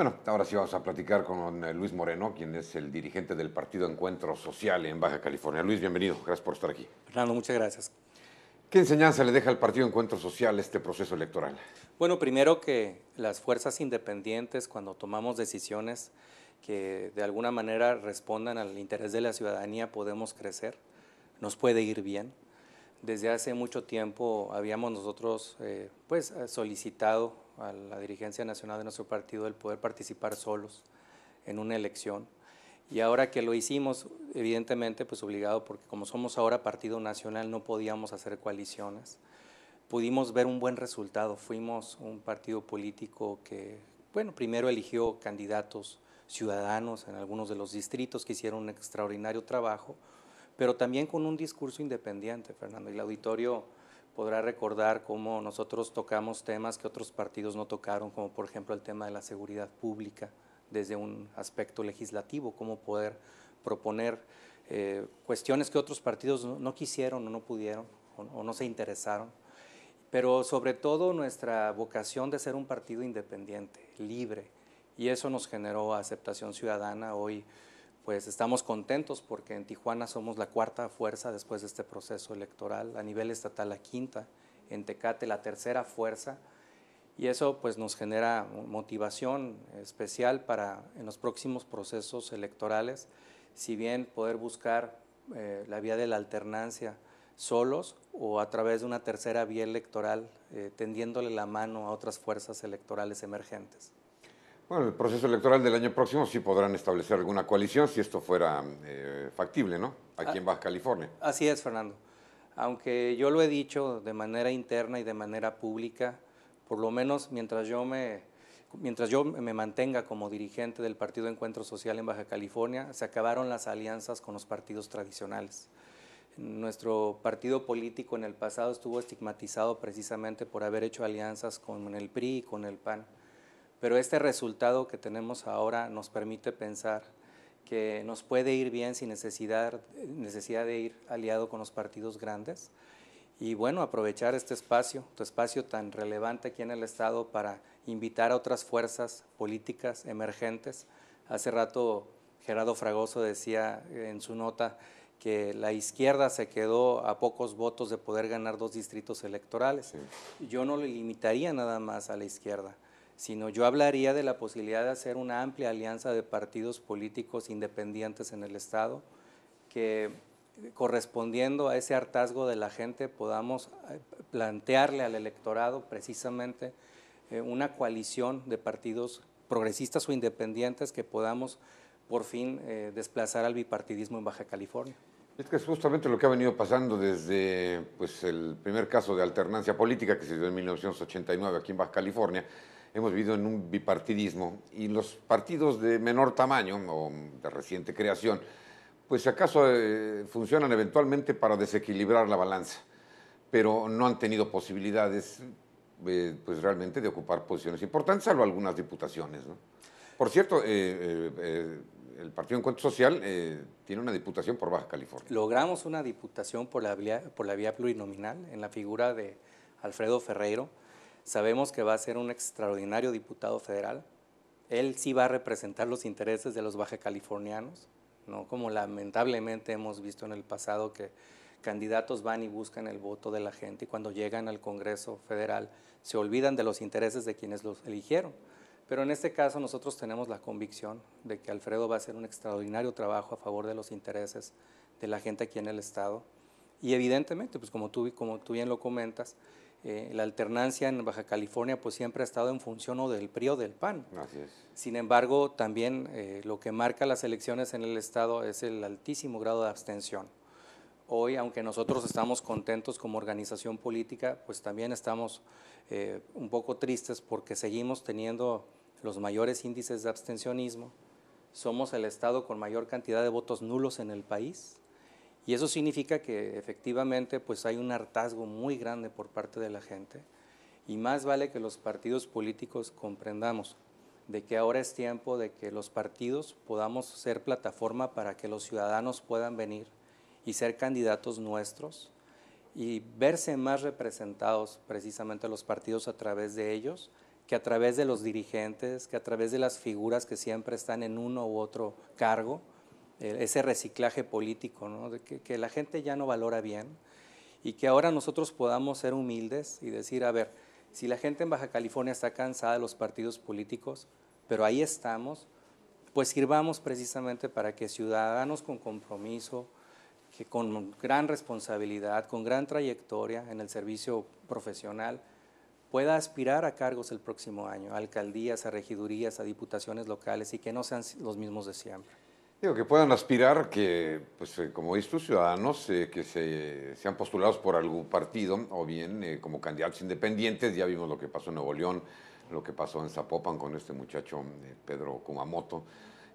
Bueno, ahora sí vamos a platicar con eh, Luis Moreno, quien es el dirigente del partido Encuentro Social en Baja California. Luis, bienvenido, gracias por estar aquí. Fernando, muchas gracias. ¿Qué enseñanza le deja al Partido Encuentro Social este proceso electoral? Bueno, primero que las fuerzas independientes, cuando tomamos decisiones que de alguna manera respondan al interés de la ciudadanía, podemos crecer, nos puede ir bien. Desde hace mucho tiempo habíamos nosotros eh, pues, solicitado a la dirigencia nacional de nuestro partido el poder participar solos en una elección. Y ahora que lo hicimos, evidentemente, pues obligado, porque como somos ahora partido nacional, no podíamos hacer coaliciones. Pudimos ver un buen resultado. Fuimos un partido político que, bueno, primero eligió candidatos ciudadanos en algunos de los distritos que hicieron un extraordinario trabajo, pero también con un discurso independiente, Fernando. Y el auditorio podrá recordar cómo nosotros tocamos temas que otros partidos no tocaron, como por ejemplo el tema de la seguridad pública desde un aspecto legislativo, cómo poder proponer eh, cuestiones que otros partidos no, quisieron o no pudieron o, o, no se interesaron, pero sobre todo nuestra vocación de ser un partido independiente, libre, y eso nos generó aceptación ciudadana hoy pues estamos contentos porque en Tijuana somos la cuarta fuerza después de este proceso electoral, a nivel estatal la quinta, en Tecate la tercera fuerza y eso pues nos genera motivación especial para en los próximos procesos electorales, si bien poder buscar eh, la vía de la alternancia solos o a través de una tercera vía electoral, eh, tendiéndole la mano a otras fuerzas electorales emergentes. Bueno, el proceso electoral del año próximo sí podrán establecer alguna coalición si esto fuera eh, factible, ¿no? Aquí ah, en Baja California. Así es, Fernando. Aunque yo lo he dicho de manera interna y de manera pública, por lo menos mientras yo me, mientras yo me mantenga como dirigente del Partido Encuentro Social en Baja California, se acabaron las alianzas con los partidos tradicionales. Nuestro partido político en el pasado estuvo estigmatizado precisamente por haber hecho alianzas con el PRI y con el PAN. Pero este resultado que tenemos ahora nos permite pensar que nos puede ir bien sin necesidad, de ir aliado con los partidos grandes. Y bueno, aprovechar este espacio, tu espacio tan relevante aquí en el Estado para invitar a otras fuerzas políticas emergentes. Hace rato Gerardo Fragoso decía en su nota que la izquierda se quedó a pocos votos de poder ganar dos distritos electorales. Yo no le limitaría nada más a la izquierda sino yo hablaría de la posibilidad de hacer una amplia alianza de partidos políticos independientes en el Estado que correspondiendo a ese hartazgo de la gente podamos eh, plantearle al electorado precisamente eh, una coalición de partidos progresistas o independientes que podamos por fin eh, desplazar al bipartidismo en Baja California. Es que es justamente lo que ha venido pasando desde pues, el primer caso de alternancia política que se dio en 1989 aquí en Baja California, hemos vivido en un bipartidismo y los partidos de menor tamaño o de reciente creación, pues acaso eh, funcionan eventualmente para desequilibrar la balanza, pero no han tenido posibilidades eh, pues realmente de ocupar posiciones importantes, salvo algunas diputaciones. ¿no? Por cierto, eh, el Partido Encuentro Social tiene una diputación por Baja California. Logramos una diputación por la, por la vía plurinominal en la figura de Alfredo Ferreiro, Sabemos que va a ser un extraordinario diputado federal. Él sí va a representar los intereses de los baja californianos, ¿no? como lamentablemente hemos visto en el pasado que candidatos van y buscan el voto de la gente y cuando llegan al Congreso federal se olvidan de los intereses de quienes los eligieron. Pero en este caso nosotros tenemos la convicción de que Alfredo va a hacer un extraordinario trabajo a favor de los intereses de la gente aquí en el Estado. Y evidentemente, pues como tú, como tú bien lo comentas, eh, la alternancia en Baja California pues siempre ha estado en función del PRI o del PAN. Sin embargo, también eh, lo que marca las elecciones en el Estado es el altísimo grado de abstención. Hoy, aunque nosotros estamos contentos como organización política, pues también estamos eh, un poco tristes porque seguimos teniendo los mayores índices de abstencionismo. Somos el Estado con mayor cantidad de votos nulos en el país y eso significa que efectivamente pues hay un hartazgo muy grande por parte de la gente y más vale que los partidos políticos comprendamos de que ahora es tiempo de que los partidos podamos ser plataforma para que los ciudadanos puedan venir y ser candidatos nuestros y verse más representados precisamente los partidos a través de ellos que a través de los dirigentes, que a través de las figuras que siempre están en uno u otro cargo eh, ese reciclaje político, que, la gente ya no valora bien y que ahora nosotros podamos ser humildes y decir, a ver, si la gente en Baja California está cansada de los partidos políticos, pero ahí estamos, pues sirvamos precisamente para que ciudadanos con compromiso, que con gran responsabilidad, con gran trayectoria en el servicio profesional, pueda aspirar a cargos el próximo año, a alcaldías, a regidurías, a diputaciones locales y que no sean los mismos de siempre. Digo, que puedan aspirar que, pues, eh, como estos ciudadanos eh, que sean postulados por algún partido o bien eh, como candidatos independientes. Ya vimos lo que pasó en Nuevo León, lo que pasó en Zapopan con este muchacho Pedro Kumamoto.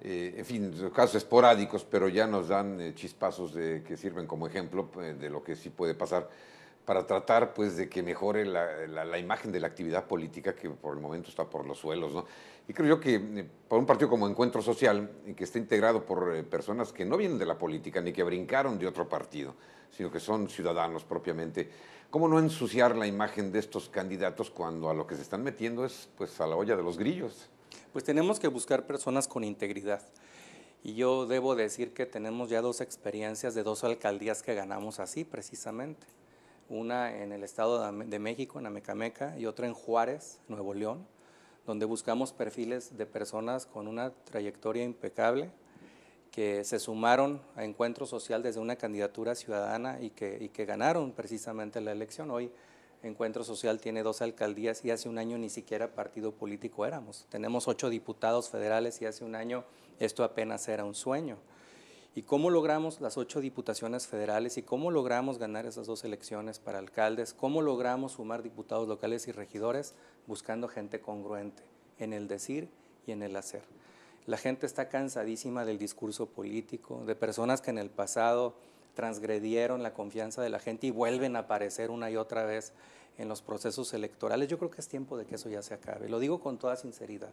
en fin, casos esporádicos, pero ya nos dan chispazos de, que sirven como ejemplo de lo que sí puede pasar para tratar pues de que mejore la, imagen de la actividad política que por el momento está por los suelos. Y creo yo que eh, para un partido como Encuentro Social, que está integrado por eh, personas que no vienen de la política ni que brincaron de otro partido, sino que son ciudadanos propiamente, ¿cómo no ensuciar la imagen de estos candidatos cuando a lo que se están metiendo es pues a la olla de los grillos? Pues tenemos que buscar personas con integridad. Y yo debo decir que tenemos ya dos experiencias de dos alcaldías que ganamos así precisamente una en el Estado de México, en Amecameca, y otra en Juárez, Nuevo León, donde buscamos perfiles de personas con una trayectoria impecable que se sumaron a Encuentro Social desde una candidatura ciudadana y que, y que ganaron precisamente la elección. Hoy Encuentro Social tiene dos alcaldías y hace un año ni siquiera partido político éramos. Tenemos ocho diputados federales y hace un año esto apenas era un sueño y cómo logramos las ocho diputaciones federales y cómo logramos ganar esas dos elecciones para alcaldes, cómo logramos sumar diputados locales y regidores buscando gente congruente en el decir y en el hacer. La gente está cansadísima del discurso político, de personas que en el pasado transgredieron la confianza de la gente y vuelven a aparecer una y otra vez en los procesos electorales. Yo creo que es tiempo de que eso ya se acabe. Lo digo con toda sinceridad.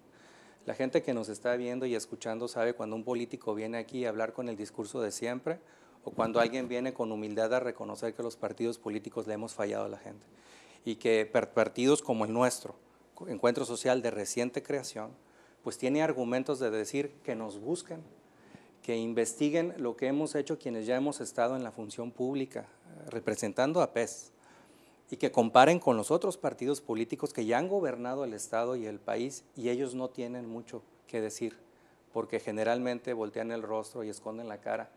La gente que nos está viendo y escuchando sabe cuando un político viene aquí a hablar con el discurso de siempre o cuando alguien viene con humildad a reconocer que los partidos políticos le hemos fallado a la gente y que partidos como el nuestro, Encuentro Social de reciente creación, pues tiene argumentos de decir que nos busquen, que investiguen lo que hemos hecho quienes ya hemos estado en la función pública, representando a PES, y que comparen con los otros partidos políticos que ya han gobernado el Estado y el país y ellos no tienen mucho que decir, porque generalmente voltean el rostro y esconden la cara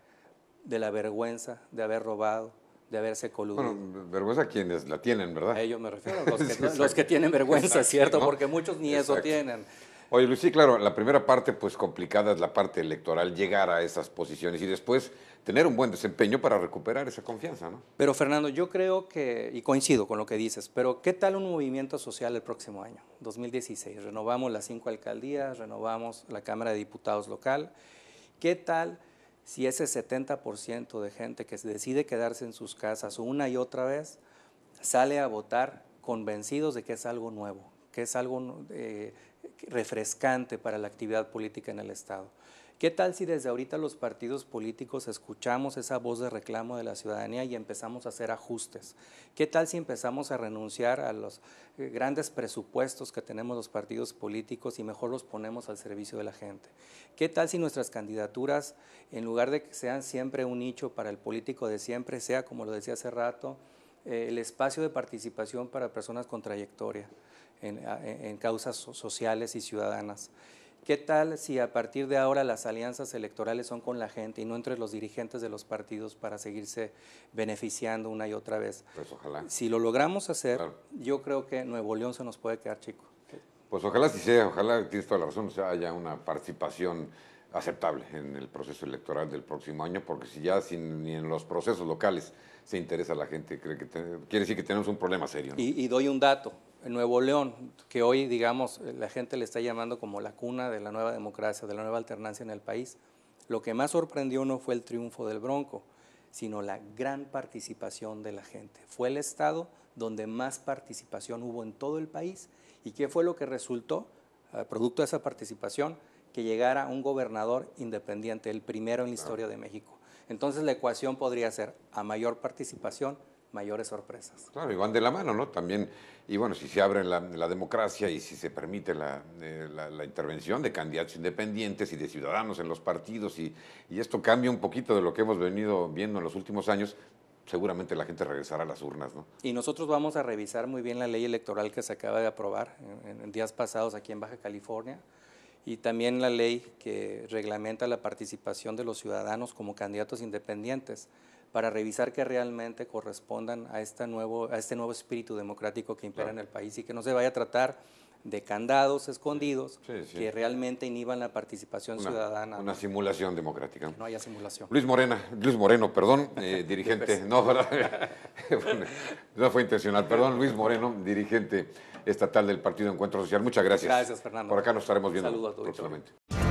de la vergüenza de haber robado, de haberse coludido. vergüenza quienes la tienen, ¿verdad? A ellos me refiero, los que, tienen vergüenza, ¿cierto? Porque muchos ni eso tienen. Oye, Luis, sí, claro, la primera parte, pues complicada es la parte electoral, llegar a esas posiciones y después tener un buen desempeño para recuperar esa confianza, ¿no? Pero Fernando, yo creo que, y coincido con lo que dices, pero ¿qué tal un movimiento social el próximo año, 2016? Renovamos las cinco alcaldías, renovamos la Cámara de Diputados local. ¿Qué tal si ese 70% de gente que decide quedarse en sus casas una y otra vez sale a votar convencidos de que es algo nuevo, que es algo eh, refrescante para la actividad política en el Estado. ¿Qué tal si desde ahorita los partidos políticos escuchamos esa voz de reclamo de la ciudadanía y empezamos a hacer ajustes? ¿Qué tal si empezamos a renunciar a los eh, grandes presupuestos que tenemos los partidos políticos y mejor los ponemos al servicio de la gente? ¿Qué tal si nuestras candidaturas, en lugar de que sean siempre un nicho para el político de siempre, sea, como lo decía hace rato, eh, el espacio de participación para personas con trayectoria? en, causas sociales y ciudadanas. ¿Qué tal si a partir de ahora las alianzas electorales son con la gente y no entre los dirigentes de los partidos para seguirse beneficiando una y otra vez? Pues ojalá. Si lo logramos hacer, yo creo que Nuevo León se nos puede quedar chico. Pues ojalá sí sea, ojalá tienes toda la razón, o sea, haya una participación aceptable en el proceso electoral del próximo año, porque si ya ni en los procesos locales se interesa la gente, cree quiere decir que tenemos un problema serio. Y, doy un dato, en Nuevo León, que hoy, digamos, la gente le está llamando como la cuna de la nueva democracia, de la nueva alternancia en el país, lo que más sorprendió no fue el triunfo del Bronco, sino la gran participación de la gente. Fue el estado donde más participación hubo en todo el país. ¿Y qué fue lo que resultó, eh, producto de esa participación? que llegara un gobernador independiente, el primero en la historia de México. Entonces la ecuación podría ser a mayor participación, mayores sorpresas. Claro, y van de la mano, ¿no? También, y bueno, si se abre la, democracia y si se permite eh, la, intervención de candidatos independientes y de ciudadanos en los partidos, y, esto cambia un poquito de lo que hemos venido viendo en los últimos años, seguramente la gente regresará a las urnas, ¿no? Y nosotros vamos a revisar muy bien la ley electoral que se acaba de aprobar en días pasados aquí en Baja California y también la ley que reglamenta la participación de los ciudadanos como candidatos independientes para revisar que realmente correspondan a, nuevo, a este nuevo espíritu democrático que impera en el país y que no se vaya a tratar de candados escondidos que realmente inhiban la participación ciudadana. Una simulación democrática. no hay simulación. Luis Luis Moreno, perdón, eh, dirigente, no, no fue intencional, perdón, Luis Moreno, dirigente estatal del Partido Encuentro Social. Muchas gracias. Gracias, Fernando. Por acá nos estaremos viendo. Saludos a todos